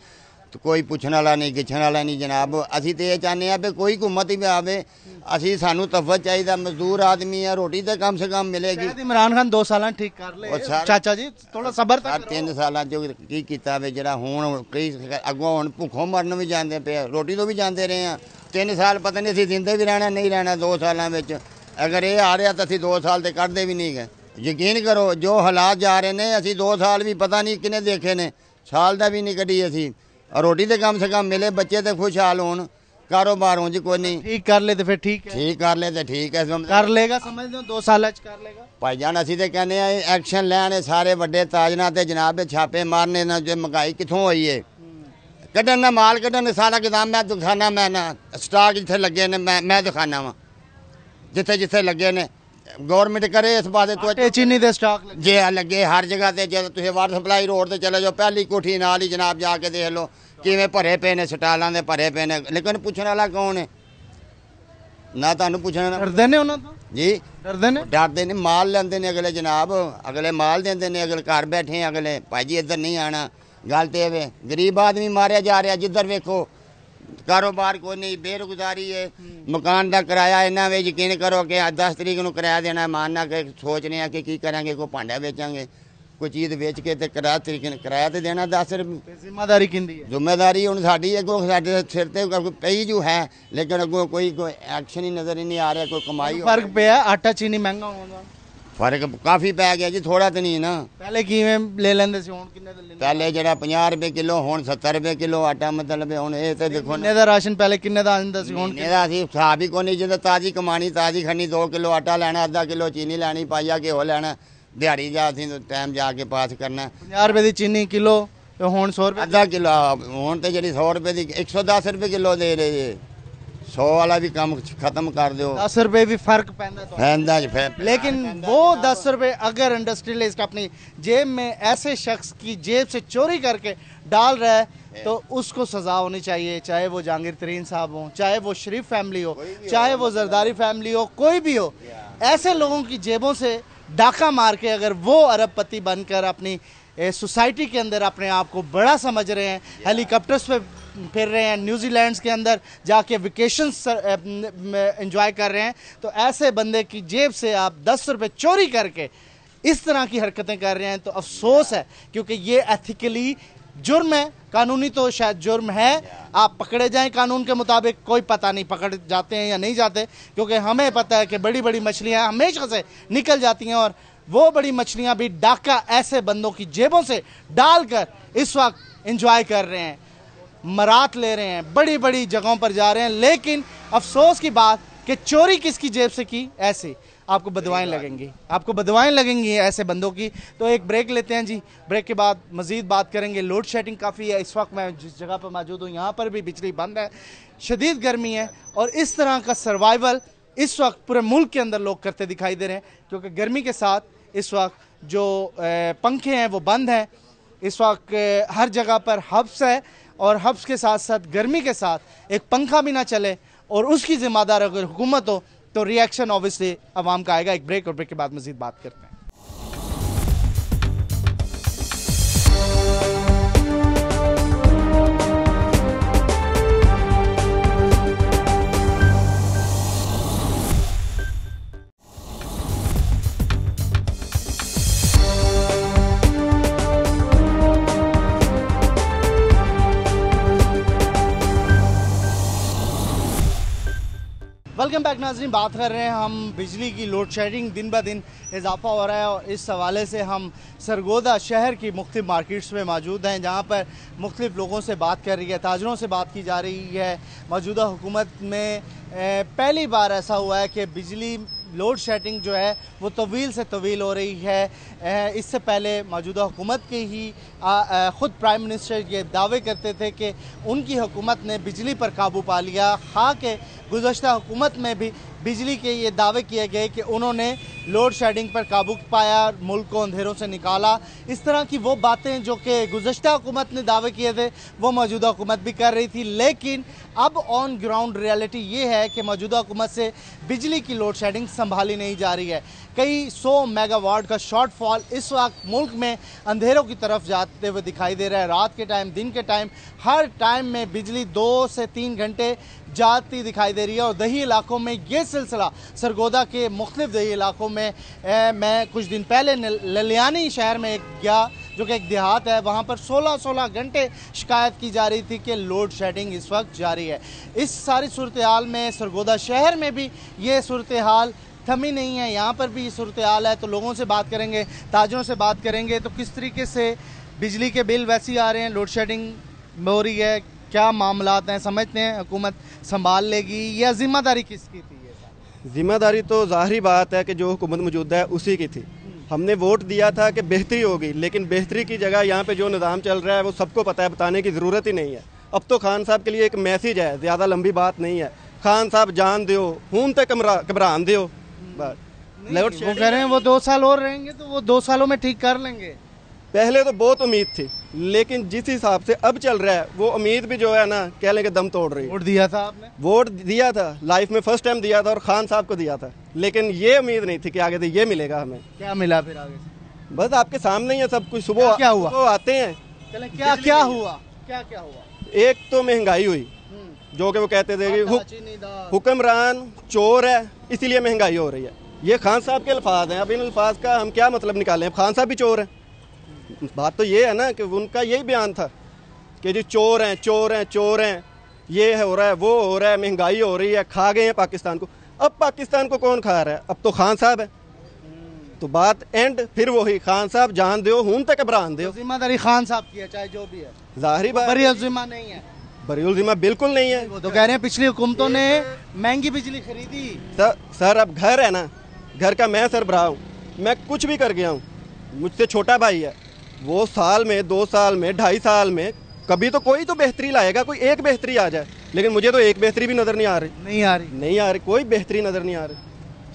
Speaker 8: ਤੇ ਕੋਈ ਪੁੱਛਣ ਵਾਲਾ ਨਹੀਂ ਗਿੱਛਣ ਵਾਲਾ ਨਹੀਂ ਜਨਾਬ ਅਸੀਂ ਤੇ ਇਹ ਚਾਹਨੇ ਆ ਵੀ ਕੋਈ ਹਕੂਮਤ ਹੀ ਆਵੇ ਅਸੀਂ ਸਾਨੂੰ ਤਫਤ ਚਾਹੀਦਾ ਮਜ਼ਦੂਰ ਆਦਮੀ ਆ ਰੋਟੀ ਤੇ ਕਮ ਸੇ ਕਮ ਮਿਲੇਗੀ ਸ਼ਾਇਦ ਇਮਰਾਨ ਖਾਨ 2 ਸਾਲਾਂ ਠੀਕ ਕਰ ਲਏ ਚਾਚਾ ਜੀ ਥੋੜਾ ਸਬਰ ਤਾਂ ਆਹ ਕਰੋ ਤਿੰਨ ਸਾਲਾਂ ਚ ਕੀ ਕੀਤਾ ਵੇ ਜਿਹੜਾ ਹੁਣ ਕਈ ਅੱਗੋਂ ਹੁਣ ਭੁੱਖੋਂ ਮਰਨ ਵੀ ਜਾਂਦੇ ਪਏ ਰੋਟੀ ਤੋਂ ਵੀ ਜਾਂਦੇ ਰਹੇ ਆ ਤਿੰਨ ਸਾਲ ਪਤਾ ਨਹੀਂ ਅਸੀਂ ਜ਼ਿੰਦੇ ਵੀ ਰਹਿਣਾ ਨਹੀਂ ਰਹਿਣਾ 2 ਸਾਲਾਂ ਵਿੱਚ ਅਗਰ ਇਹ ਆ ਰਿਹਾ ਤਾਂ ਅਸੀਂ 2 ਸਾਲ ਤੇ ਕੱਢਦੇ ਵੀ ਨਹੀਂ ਗਏ ਯਕੀਨ ਕਰੋ ਜੋ ਹਾਲਾਤ ਜਾ ਰਹੇ ਨੇ ਅਸੀਂ 2 ਸਾਲ ਵੀ ਪਤਾ ਨਹੀਂ ਕਿਨੇ ਦੇਖੇ ਨੇ ਸਾਲ ਦਾ ਵੀ ਨਹੀਂ ਕੱਢੀ ਅਸੀਂ ਰੋਟੀ ਤੇ ਕਮ ਸੇ ਕਮ ਮਿਲੇ ਬੱਚੇ ਤੇ ਖੁਸ਼ਹਾਲ ਹੋਣ ਕਾਰੋਬਾਰ ਹੋਂ ਜੀ ਕੋਈ ਨਹੀਂ ਠੀਕ ਕਰ ਲੈ ਤੇ ਫਿਰ ਠੀਕ ਹੈ ਠੀਕ ਕਰ ਲੈ ਤੇ ਠੀਕ ਹੈ ਸਮਝ ਕਰ ਲੇਗਾ ਸਮਝਦੇ ਹੋ 2 ਸਾਲਾਂ ਚ ਕਰ ਲੇਗਾ ਭਾਈ ਜਾਨ ਅਸੀਂ ਤੇ ਕਹਿੰਦੇ ਆ ਐਕਸ਼ਨ ਲੈਣੇ ਸਾਰੇ ਵੱਡੇ ਤਾਜਨਾ ਤੇ ਜਨਾਬ ਦੇ ਛਾਪੇ ਮਾਰਨੇ ਨਾ ਜੇ ਮਹਿੰਗਾਈ ਕਿੱਥੋਂ ਹੋਈ ਏ ਕੱਢਣ ਨਾ ਮਾਲ ਕੱਢਣ ਸਾਰਾ ਗਦਾਮ ਮੈਂ ਦੁਖਾਨਾ ਮੈਂ ਨਾ ਸਟਾਕ ਜਿੱਥੇ ਲੱਗੇ ਨੇ ਮੈਂ ਮੈਂ ਦੁਖਾਨਾ ਵਾਂ ਜਿੱਥੇ ਜਿੱਥੇ ਲੱਗੇ ਨੇ ਗਵਰਨਮੈਂਟ ਕਰੇ ਇਸ ਤੋਂ ਆਟੇ ਚੀਨੀ ਦੇ ਸਟਾਕ ਜੇ ਆ ਲੱਗੇ ਹਰ ਜਗ੍ਹਾ ਤੇ ਜੇ ਤੁਸੀਂ ਵਾਟਰ ਸਪਲਾਈ ਰੋਡ ਤੇ ਚਲੇ ਜਾਓ ਪਹਿਲੀ ਕੋਠੀ ਨਾਲ ਹੀ ਜਨਾਬ ਜਾ ਕੇ ਦੇਖ ਲਓ ਕਿਵੇਂ ਭਰੇ ਪਏ ਨੇ ਸਟਾਲਾਂ ਦੇ ਭਰੇ ਪਏ ਨੇ ਲੇਕਿਨ ਪੁੱਛਣ ਵਾਲਾ ਕੌਣ ਹੈ ਨਾ ਤੁਹਾਨੂੰ ਪੁੱਛਣਾ ਨਾ- ਡਰਦੇ ਨੇ ਉਹਨਾਂ ਤੋਂ ਜੀ ਡਰਦੇ ਨੇ ਡਰਦੇ ਨੇ ਮਾਲ ਲੈਂਦੇ ਨੇ ਅਗਲੇ ਜਨਾਬ ਅਗਲੇ ਮਾਲ ਦਿੰਦੇ ਨੇ ਅਗਲੇ ਘਰ ਬੈਠੇ ਅਗਲੇ ਭਾਜੀ ਇੱਧਰ ਨਹੀਂ ਆਣਾ ਗੱਲ ਤੇ ਵੇ ਗਰੀਬ ਆਦਮੀ ਮਾਰਿਆ ਜਾ ਰਿਹਾ ਜਿੱਧਰ ਵੇਖੋ ਕਾਰੋਬਾਰ ਕੋਈ ਨਹੀਂ ਬੇਰੁਜ਼ਗਾਰੀ ਹੈ ਮਕਾਨ ਦਾ ਕਿਰਾਇਆ ਇਹਨਾਂ ਵਿੱਚ ਯਕੀਨ ਕਰੋ ਕਿ 10 ਤਰੀਕ ਨੂੰ ਕਿਰਾਇਆ ਦੇਣਾ ਮਾਨ ਨਾ ਕਿ ਸੋਚ ਰਹੇ ਆ ਕਿ ਕੀ ਕਰਾਂਗੇ ਕੋਈ ਭਾਂਡਾ ਵੇਚਾਂਗੇ ਕੋਈ ਚੀਜ਼ ਵੇਚ ਕੇ ਤੇ ਕਿਰਾਇਆ ਤਰੀਕੇ ਨਾਲ ਕਿਰਾਇਆ ਤੇ ਦੇਣਾ 10 ਰੁਪਏ ਜ਼ਿੰਮੇਵਾਰੀ ਕਿੰਦੀ ਹੈ ਜ਼ਿੰਮੇਵਾਰੀ ਹੁਣ ਸਾਡੀ ਹੈ ਕੋ ਸਾਡੇ ਸਿਰ ਤੇ ਪਈ ਜੋ ਹੈ ਲੇਕਿਨ ਅੱਗੋਂ ਕੋਈ ਕੋਈ ਐਕਸ਼ਨ ਹੀ ਨਜ਼ਰ ਨਹੀਂ ਆ ਰਿਹਾ ਕੋਈ ਕਮਾਈ ਫਰਕ ਪਿਆ ਆਟਾ ਚੀਨੀ ਮਹਿੰਗਾ ਹੋਣ ਦਾ ਫਰਕ ਕਾਫੀ ਪੈ ਗਿਆ ਜੀ ਥੋੜਾ ਤੇ ਨਹੀਂ ਨਾ ਪਹਿਲੇ ਕਿਵੇਂ ਲੈ ਲੈਂਦੇ ਸੀ ਹੁਣ ਕਿੰਨੇ ਦਾ ਲੈਂਦੇ ਪਹਿਲੇ ਜਿਹੜਾ 50 ਰੁਪਏ ਕਿਲੋ ਹੁਣ 70 ਰੁਪਏ ਕਿਲੋ ਆਟਾ ਮਤਲਬ ਹੁਣ ਇਹ ਤੇ ਦੇਖੋ ਕਿੰਨੇ ਦਾ
Speaker 1: ਰਾਸ਼ਨ ਪਹਿਲੇ ਕਿੰਨੇ ਦਾ ਆਉਂਦਾ ਸੀ ਹੁਣ
Speaker 8: ਇਹਦਾ ਸੀ ਹਿਸਾਬ ਹੀ ਕੋਈ ਨਹੀਂ ਜਿੰਦਾ ਤਾਜ਼ੀ ਕਮਾਣੀ ਤਾਜ਼ੀ ਖਣੀ 2 ਕਿਲੋ ਆਟਾ ਲੈਣਾ ਅੱਧਾ ਕਿਲੋ ਚੀਨੀ ਲੈਣੀ ਪਾਇਆ ਹੋ ਲੈਣਾ ਦਿਹਾੜੀ ਜਾ ਅਸੀਂ ਟਾਈਮ ਜਾ ਕੇ ਪਾਸ ਕਰਨਾ 50 ਰੁਪਏ ਦੀ ਚੀਨੀ ਕਿਲੋ ਤੇ ਹੁਣ 100 ਰੁਪਏ ਅੱਧਾ ਕਿਲੋ ਹੁਣ ਤੇ ਜਿਹੜੀ 100 ਰੁਪਏ ਦੀ 110 ਰੁਪਏ ਕਿਲੋ ਦੇ ਰਹੇ ਜੀ सौ वाला भी कम खत्म कर दो दस रुपए भी फर्क ਪੈਂਦਾ तो लेकिन वो दस तो। रुपए
Speaker 1: अगर इंडस्ट्रियलिस्ट अपनी जेब में ऐसे शख्स की जेब से चोरी करके डाल रहा है तो उसको सजा होनी चाहिए चाहे वो जहांगीर तरीन साहब हो चाहे वो शरीफ फैमिली हो चाहे वो जरदारी फैमिली हो कोई भी हो ऐसे लोगों की जेबों से डाका मार के अगर वो अरबपति बनकर अपनी सोसाइटी के अंदर अपने आप को बड़ा समझ रहे हैं हेलीकॉप्टर्स पे फिर रहे हैं न्यूजीलैंड के अंदर जाके वेकेशन इंजॉय कर रहे हैं तो ऐसे बंदे की जेब से आप दस रुपये चोरी करके इस तरह की हरकतें कर रहे हैं तो अफसोस है क्योंकि ये एथिकली जुर्म है कानूनी तो शायद जुर्म है आप पकड़े जाएं कानून के मुताबिक कोई पता नहीं पकड़ जाते हैं या नहीं जाते क्योंकि हमें पता है कि बड़ी बड़ी मछलियाँ हमेशा से निकल जाती हैं और वो बड़ी मछलियाँ भी डाका ऐसे बंदों की जेबों से डालकर इस वक्त इंजॉय कर रहे हैं मरात ले रहे हैं बड़ी बड़ी जगहों पर जा रहे हैं लेकिन अफसोस की बात कि चोरी किसकी जेब से की ऐसे आपको बदवाएं लगेंगी आपको बदवाएं लगेंगी ऐसे बंदों की तो एक ब्रेक लेते हैं जी ब्रेक के बाद मज़ीद बात करेंगे लोड शेडिंग काफ़ी है इस वक्त मैं जिस जगह पर मौजूद हूँ यहाँ पर भी बिजली बंद है शदीद गर्मी है और इस तरह का सर्वाइवल इस वक्त पूरे मुल्क के अंदर लोग करते दिखाई दे रहे हैं क्योंकि गर्मी के साथ इस वक्त जो पंखे हैं वो बंद हैं इस वक्त हर जगह पर हब्स है और हब्स के साथ साथ गर्मी के साथ एक पंखा भी ना चले और उसकी ज़िम्मेदार अगर हुकूमत हो तो रिएक्शन ऑब्वियसली आवाम का आएगा एक ब्रेक और ब्रेक के बाद मज़ीद बात करते हैं नाजरीन बात कर रहे हैं हम बिजली की लोड शेडिंग दिन ब दिन इजाफा हो रहा है और इस हवाले से हम सरगोदा शहर की मुख्त मार्केट्स में मौजूद हैं जहाँ पर मुख्त लोगों से बात कर रही है ताजरों से बात की जा रही है मौजूदा हुकूमत में पहली बार ऐसा हुआ है कि बिजली लोड शेडिंग जो है वो तवील से तवील हो रही है इससे पहले मौजूदा हुकूमत के ही ख़ुद प्राइम मिनिस्टर ये दावे करते थे कि उनकी हुकूमत ने बिजली पर काबू पा लिया खा के गुजशत हुकूमत में भी बिजली के ये दावे किए गए कि उन्होंने लोड शेडिंग पर काबू पाया मुल्क को अंधेरों से निकाला इस तरह की वो बातें जो कि गुजशत हुकूमत ने दावे किए थे वो मौजूदा हुकूमत भी कर रही थी लेकिन अब ऑन ग्राउंड रियलिटी ये है कि मौजूदा हुकूमत से बिजली की लोड शेडिंग संभाली नहीं जा रही है कई सौ मेगावाट का शॉर्टफॉल इस वक्त मुल्क में अंधेरों की तरफ जाते हुए दिखाई दे रहा है रात के टाइम दिन के टाइम हर टाइम में बिजली दो से तीन घंटे जाती दिखाई दे रही है और दही इलाकों में ये सिलसिला सरगोदा के मुख्तफ दही इलाकों में ए, मैं कुछ दिन पहले ललियानी शहर में गया जो कि एक देहात है वहाँ पर 16-16 घंटे शिकायत की जा रही थी कि लोड शेडिंग इस वक्त जारी है इस सारी सूरत हाल में सरगोदा शहर में भी ये सूरत हाल थमी नहीं है यहाँ पर भी सूरत हाल है तो लोगों से बात करेंगे ताजों से बात करेंगे तो किस तरीके से बिजली के बिल वैसे आ रहे हैं लोड शेडिंग हो रही है क्या मामला हैं समझते हैं हुकूमत संभाल लेगी या जिम्मेदारी किसकी थी
Speaker 6: जिम्मेदारी तो ज़ाहरी बात है कि जो हुकूमत मौजूद है उसी की थी हमने वोट दिया था कि बेहतरी होगी लेकिन बेहतरी की जगह यहाँ पे जो निज़ाम चल रहा है वो सबको पता है बताने की ज़रूरत ही नहीं है अब तो खान साहब के लिए एक मैसेज है ज़्यादा लंबी बात नहीं है खान साहब जान दो हूं कमरा घबरान दो
Speaker 4: वो
Speaker 6: कह रहे हैं वो दो साल और रहेंगे तो वो दो सालों में ठीक कर लेंगे पहले तो बहुत उम्मीद थी लेकिन जिस हिसाब से अब चल रहा है वो उम्मीद भी जो है ना कह लेंगे दम तोड़ रही वोट दिया था आपने वोट दिया था लाइफ में फर्स्ट टाइम दिया था और खान साहब को दिया था लेकिन ये उम्मीद नहीं थी कि आगे से ये मिलेगा हमें क्या मिला फिर आगे से बस आपके सामने ही है सब कुछ सुबह क्या हुआ वो आते हैं क्या क्या हुआ क्या क्या हुआ एक तो महंगाई हुई हम्म। जो कि वो कहते थे कि हुक्मरान चोर है इसीलिए महंगाई हो रही है ये खान साहब के अल्फाज हैं अब इन अल्फाज का हम क्या मतलब निकालें खान साहब भी चोर हैं बात तो ये है ना कि उनका यही बयान था कि जी चोर हैं चोर हैं चोर हैं ये है हो रहा है वो हो रहा है महंगाई हो रही है खा गए हैं पाकिस्तान को अब पाकिस्तान को कौन खा रहा है अब तो खान साहब है तो बात एंड फिर वही खान साहब जान दो हूं तक घबरा दो तो जिम्मेदारी खान साहब
Speaker 7: की है चाहे जो भी है जाहिर बात जिम्मा
Speaker 1: नहीं है
Speaker 6: बरीजिम्मा बिल्कुल नहीं है वो तो कह रहे हैं पिछली हुकूमतों ने महंगी बिजली खरीदी सर सर अब घर है ना घर का मैं सर भरा हूँ मैं कुछ भी कर गया हूँ मुझसे छोटा भाई है वो साल में दो साल में ढाई साल में कभी तो कोई तो बेहतरी लाएगा कोई एक बेहतरी आ जाए लेकिन मुझे तो एक बेहतरी भी नज़र नहीं आ रही नहीं आ रही नहीं आ रही कोई बेहतरी नज़र नहीं आ रही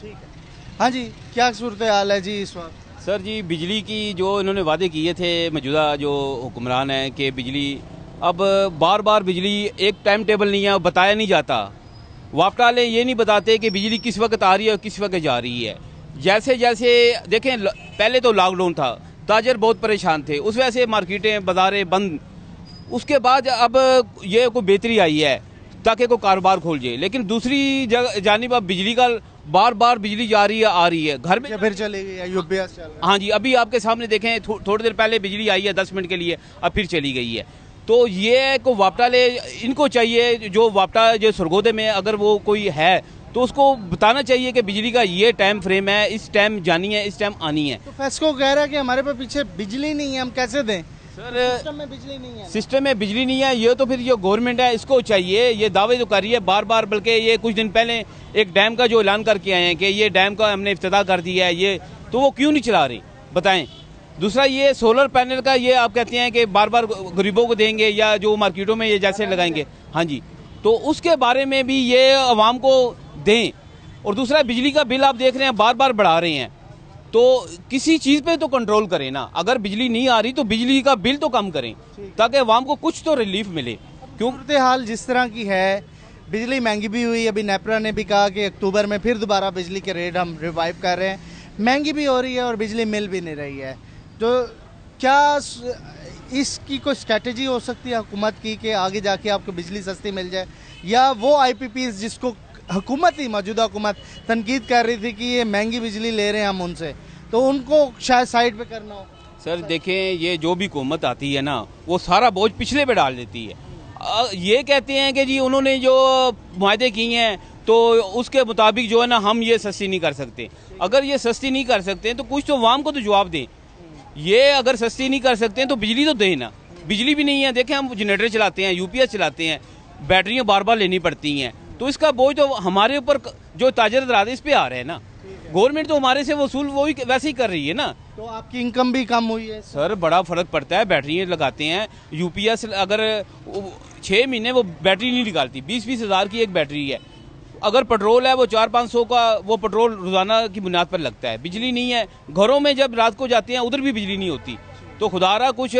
Speaker 6: ठीक है हाँ जी क्या सूरत हाल है जी इस वक्त
Speaker 9: सर जी बिजली की जो इन्होंने वादे किए थे मौजूदा जो हुक्मरान है कि बिजली अब बार बार बिजली एक टाइम टेबल नहीं है बताया नहीं जाता वापटा वाले ये नहीं बताते कि बिजली किस वक्त आ रही है और किस वक्त जा रही है जैसे जैसे देखें पहले तो लॉकडाउन था ताजर बहुत परेशान थे उस वजह से मार्केटें बाजारें बंद उसके बाद अब ये कोई बेहतरी आई है ताकि कोई कारोबार खोल जाए लेकिन दूसरी जगह जानब अब बिजली का बार बार बिजली जा रही है आ रही है घर में फिर चलेगी हाँ जी अभी आपके सामने देखें थो, थोड़ी देर पहले बिजली आई है दस मिनट के लिए अब फिर चली गई है तो ये को वापटा ले इनको चाहिए जो वापटा जो सरगोदे में अगर वो कोई है तो उसको बताना चाहिए कि बिजली का ये टाइम फ्रेम है इस टाइम जानी है इस टाइम आनी है तो फैसको कह रहा है कि हमारे पे पीछे बिजली नहीं है हम कैसे दें सर
Speaker 4: सिस्टम में बिजली नहीं
Speaker 9: है सिस्टम में बिजली नहीं है ये तो फिर जो गवर्नमेंट है इसको चाहिए ये दावे तो कर रही है बार बार बल्कि ये कुछ दिन पहले एक डैम का जो ऐलान करके आए हैं कि ये डैम का हमने इफ्तः कर दिया है ये तो वो क्यों नहीं चला रही बताएं दूसरा ये सोलर पैनल का ये आप कहते हैं कि बार बार गरीबों को देंगे या जो मार्केटों में ये जैसे लगाएंगे हाँ जी तो उसके बारे में भी ये आवाम को दें और दूसरा बिजली का बिल आप देख रहे हैं बार बार बढ़ा रहे हैं तो किसी चीज़ पे तो कंट्रोल करें ना अगर बिजली नहीं आ रही तो बिजली का बिल तो कम करें ताकि आवाम को कुछ तो रिलीफ मिले
Speaker 1: क्यों हाल जिस तरह की है बिजली महंगी भी हुई अभी नेपरा ने भी कहा कि अक्टूबर में फिर दोबारा बिजली के रेट हम रिवाइव कर रहे हैं महंगी भी हो रही है और बिजली मिल भी नहीं रही है तो क्या इसकी कोई स्ट्रेटजी हो सकती है हुकूमत की कि आगे जाके आपको बिजली सस्ती मिल जाए या वो आई जिसको हुकूमत ही मौजूदा हुकूमत तनकीद कर रही थी कि ये महंगी बिजली ले रहे हैं हम उनसे तो उनको शायद साइड पे करना हो
Speaker 9: सर देखें ये जो भी हुकूमत आती है ना वो सारा बोझ पिछले पे डाल देती है ये कहते हैं कि जी उन्होंने जो माहे किए हैं तो उसके मुताबिक जो है ना हम ये सस्ती नहीं कर सकते अगर ये सस्ती नहीं कर सकते तो कुछ तो वाम को तो जवाब दें ये अगर सस्ती नहीं कर सकते तो बिजली तो दें ना बिजली भी नहीं है देखें हम जनरेटर चलाते हैं यूपीएस चलाते हैं बैटरियाँ बार बार लेनी पड़ती हैं तो इसका बोझ तो हमारे ऊपर जो ताजर दराज इस पे आ रहे हैं ना गवर्नमेंट तो हमारे से वसूल वो ही वैसे ही कर रही है ना
Speaker 1: तो आपकी इनकम भी कम हुई है
Speaker 9: सर बड़ा फर्क पड़ता है बैटरी लगाते हैं यूपीएस अगर छः महीने वो बैटरी नहीं निकालती बीस बीस हज़ार की एक बैटरी है अगर पेट्रोल है वो चार पाँच सौ का वो पेट्रोल रोज़ाना की बुनियाद पर लगता है बिजली नहीं है घरों में जब रात को जाते हैं उधर भी बिजली नहीं होती तो खुदारा कुछ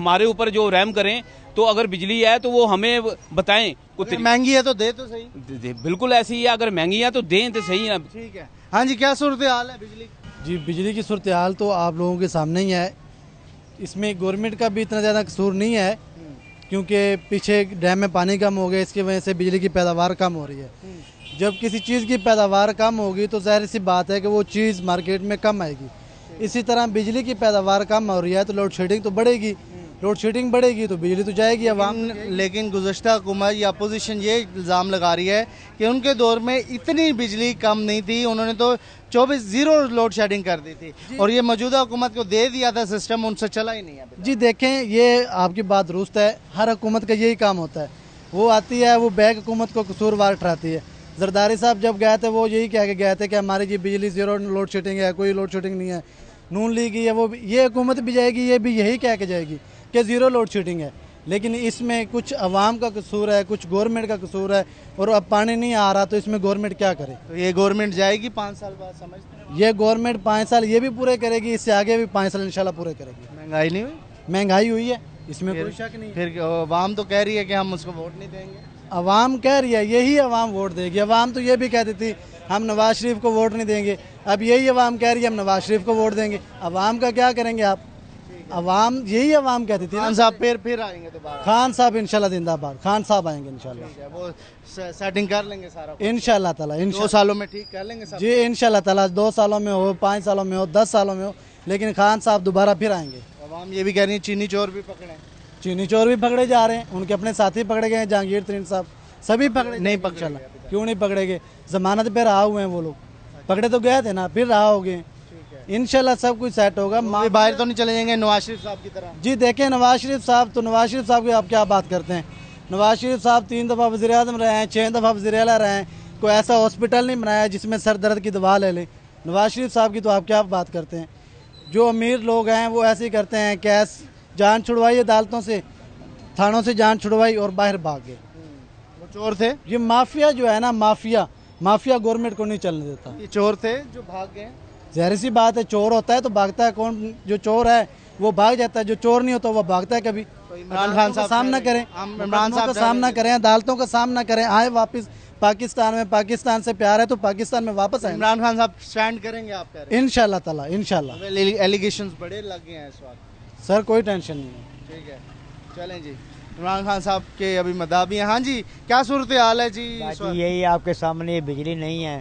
Speaker 9: हमारे ऊपर जो रैम करें तो अगर बिजली है तो वो हमें बताएं कुछ महंगी है तो दे तो सही दे, दे, बिल्कुल ऐसी ही है अगर महंगी है तो दें तो सही है ठीक है हाँ जी क्या सूरत हाल है बिजली जी बिजली
Speaker 7: की सूरत हाल तो आप लोगों के सामने ही है इसमें गवर्नमेंट का भी इतना ज़्यादा कसूर नहीं है क्योंकि पीछे डैम में पानी कम हो गया इसकी वजह से बिजली की पैदावार कम हो रही है जब किसी चीज़ की पैदावार कम होगी तो जाहिर सी बात है कि वो चीज़ मार्केट में कम आएगी इसी तरह बिजली की पैदावार कम हो रही है तो लोड शेडिंग तो बढ़ेगी लोड शेडिंग बढ़ेगी तो
Speaker 1: बिजली तो जाएगी अवाम लेकिन गुजशत हुकूमत या अपोजिशन ये इल्ज़ाम लगा रही है कि उनके दौर में इतनी बिजली कम नहीं थी उन्होंने तो चौबीस ज़ीरो लोड शेडिंग कर दी थी और ये मौजूदा हुकूमत को दे दिया था सिस्टम उनसे चला ही नहीं है जी देखें ये आपकी बात
Speaker 7: दुरुस्त है हर हुकूमत का यही काम होता है वो आती है वो बैग हुकूमत को कसूरवार ठहराती है जरदारी साहब जब गए थे वो यही कह के गए थे कि हमारी जी बिजली ज़ीरो लोड शेडिंग है कोई लोड शेडिंग नहीं है नून लीग है वो ये हुकूमत भी जाएगी ये भी यही कह के जाएगी कि ज़ीरो लोड शेडिंग है लेकिन इसमें कुछ अवाम का कसूर है कुछ गवर्नमेंट का कसूर है और अब पानी नहीं आ रहा तो इसमें गवर्नमेंट क्या करे तो ये गवर्नमेंट जाएगी पाँच साल बाद समझ ये गवर्नमेंट पाँच साल ये भी पूरे करेगी इससे आगे भी पाँच साल इनशाला पूरे करेगी महंगाई नहीं हुई महंगाई हुई है इसमें कोई शक नहीं फिर अवाम तो कह रही है कि हम उसको वोट नहीं देंगे अवाम कह रही है यही अवाम वोट देगी अवाम तो ये भी कहती थी हम नवाज शरीफ को वोट नहीं देंगे अब यही अवाम कह रही है हम नवाज शरीफ को वोट देंगे अवाम का क्या करेंगे आप अवाम यही अवाम कहती थी खान साहब फिर फिर आएंगे दोबारा खान साहब इंशाल्लाह जिंदाबाद खान साहब आएंगे इंशाल्लाह
Speaker 1: वो सेटिंग कर लेंगे सारा इंशाल्लाह ताला इन दो सालों में ठीक कर लेंगे जी
Speaker 7: इंशाल्लाह ताला दो सालों में हो पाँच सालों में हो दस सालों में हो लेकिन खान साहब दोबारा फिर आएंगे
Speaker 1: अवाम ये भी कह रही है चीनी चोर भी पकड़े
Speaker 7: चीनी चोर भी पकड़े जा रहे हैं उनके अपने साथी पकड़े गए हैं जहांगीर तरीन साहब सभी पकड़े नहीं पकड़ क्यों नहीं पकड़े गए जमानत पे रहा हुए हैं वो लोग पकड़े तो गए थे ना फिर रहा हो गए इनशाला सब कुछ सेट होगा तो बाहर तो नहीं चले जाएंगे नवाज शरीफ साहब की तरह जी देखें नवाज शरीफ साहब तो नवाज शरीफ साहब की आप क्या बात करते हैं नवाज शरीफ साहब तीन दफ़ा वजी अजम रहे हैं छः दफ़ा वजी अला रहे हैं कोई ऐसा हॉस्पिटल नहीं बनाया जिसमें सर दर्द की दवा ले लें नवाज शरीफ साहब की तो आप क्या बात करते हैं जो अमीर लोग हैं वो ऐसे ही करते हैं कैश जान छुड़वाई अदालतों से थानों से जान छुड़वाई और बाहर भाग गए वो चोर थे ये माफिया जो है ना माफिया माफिया गवर्नमेंट को नहीं चलने देता ये चोर थे जो भाग गए जहर सी बात है चोर होता है तो भागता है कौन जो चोर है वो भाग जाता है जो चोर नहीं होता वो भागता है कभी तो इमरान खान साहब सामना करें इमरान साहब का सामना करें अदालतों का सामना करें आए वापस पाकिस्तान में पाकिस्तान से प्यार है तो पाकिस्तान में वापस आए इमरान खान साहब
Speaker 1: स्टैंड करेंगे आप इन
Speaker 7: इन तला इन
Speaker 1: एलिगेशन बड़े लग गए हैं इस वक्त सर कोई टेंशन नहीं है ठीक है चलें जी इमरान खान साहब के अभी मदा भी हैं हाँ जी क्या सूरत हाल है जी यही आपके सामने बिजली नहीं है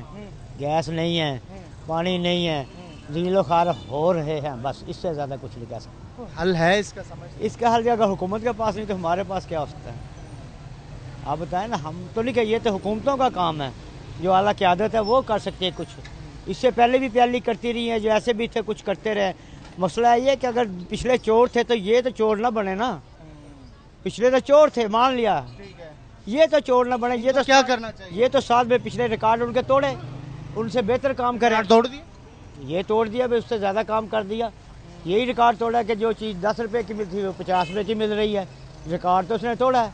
Speaker 1: गैस नहीं है पानी नहीं है जीलो खार हो रहे हैं बस इससे ज़्यादा कुछ नहीं कह सकते हल है इसका समझ इसका हल अगर हुकूमत के पास नहीं तो हमारे पास क्या हो सकता है आप बताएं ना हम तो नहीं कहिए तो हुकूमतों का काम है जो अला की आदत है वो कर सकती है कुछ इससे पहले भी प्याली करती रही है जो ऐसे भी थे कुछ करते रहे मसला ये कि अगर पिछले चोर थे तो ये तो चोर ना बने ना पिछले तो चोर थे मान लिया ये तो चोर ना बने ये तो, तो क्या करना चाहिए ये तो साथ में पिछले रिकॉर्ड उनके तोड़े उनसे बेहतर काम करें तोड़ दिया ये तोड़ दिया भाई उससे ज़्यादा काम कर दिया यही रिकॉर्ड तोड़ा कि जो चीज़ दस रुपये की मिलती है वो पचास रुपये की मिल रही है रिकॉर्ड तो उसने तोड़ा है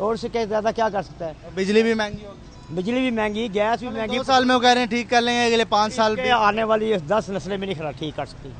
Speaker 1: और उससे ज़्यादा क्या कर सकता है बिजली भी महंगी होगी बिजली भी महंगी गैस भी महंगी साल में वो कह रहे हैं ठीक कर लेंगे अगले पाँच साल में आने वाली दस नस्लें में नहीं
Speaker 4: खराब ठीक कर सकती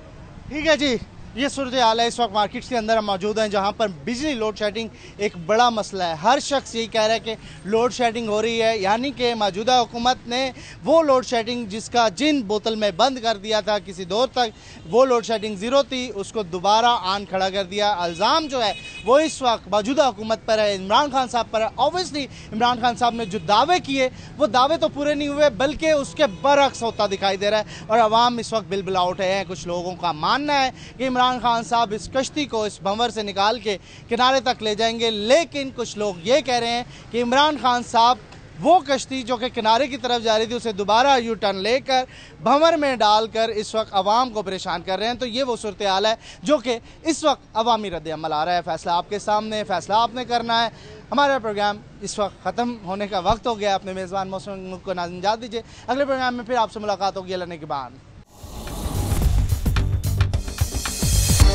Speaker 1: ठीक है जी ये सूरत हाल है इस वक्त मार्केट्स के अंदर हम मौजूद हैं जहाँ पर बिजली लोड शेडिंग एक बड़ा मसला है हर शख्स यही कह रहा है कि लोड शेडिंग हो रही है यानी कि मौजूदा हुकूमत ने वो लोड शेडिंग जिसका जिन बोतल में बंद कर दिया था किसी दौर तक वो लोड शेडिंग ज़ीरो थी उसको दोबारा आन खड़ा कर दिया अल्ज़ाम जो है वो इस वक्त मौजूदा हुकूमत पर है इमरान खान साहब पर है ऑबियसली इमरान खान साहब ने जो दावे किए वो दावे तो पूरे नहीं हुए बल्कि उसके बरक्स होता दिखाई दे रहा है और आवाम इस वक्त बिल बिलाउट है कुछ लोगों का मानना है कि इमरान इमरान खान साहब इस कश्ती को इस भंवर से निकाल के किनारे तक ले जाएंगे लेकिन कुछ लोग ये कह रहे हैं कि इमरान खान साहब वो कश्ती जो कि किनारे की तरफ जा रही थी उसे दोबारा यू टर्न लेकर भंवर में डालकर इस वक्त आवाम को परेशान कर रहे हैं तो ये वो सूरत हाल है जो कि इस वक्त अवामी रद्द अमल आ रहा है फैसला आपके सामने फैसला आपने करना है हमारा प्रोग्राम इस वक्त ख़त्म होने का वक्त हो गया अपने मेज़बान मौसम को नाजन जा दीजिए अगले प्रोग्राम में फिर आपसे मुलाकात होगी अल्लाह के बाद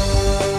Speaker 1: Thank you